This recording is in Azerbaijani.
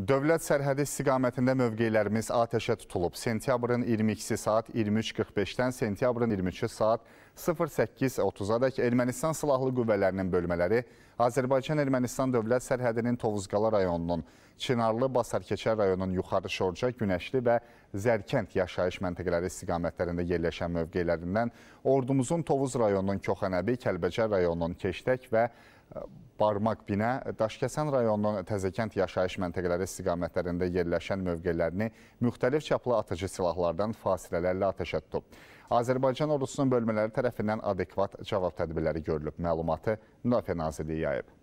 Dövlət sərhədi istiqamətində mövqelərimiz atəşə tutulub. Sentyabrın 22-si saat 23.45-dən sentyabrın 23-ü saat 08.30-adək Ermənistan Silahlı Qüvvələrinin bölmələri Azərbaycan-Ermənistan dövlət sərhədinin Tovuzqala rayonunun, Çinarlı, Basarkeçər rayonunun yuxarı Şorca, Günəşli və Zərkənd yaşayış məntəqələri istiqamətlərində yerləşən mövqelərindən ordumuzun Tovuz rayonunun Köxənəbi, Kəlbəcər rayonunun Keştək və barmaq binə Daşkəsən rayonunun Təzəkənd yaşayış məntəqələri istiqamətlərində yerləşən mövqələrini müxtəlif çaplı atıcı silahlardan fasilələrlə ateşə tutub. Azərbaycan ordusunun bölmələri tərəfindən adekvat cavab tədbirləri görülüb. Məlumatı Müdafiə Nazirliyi yayıb.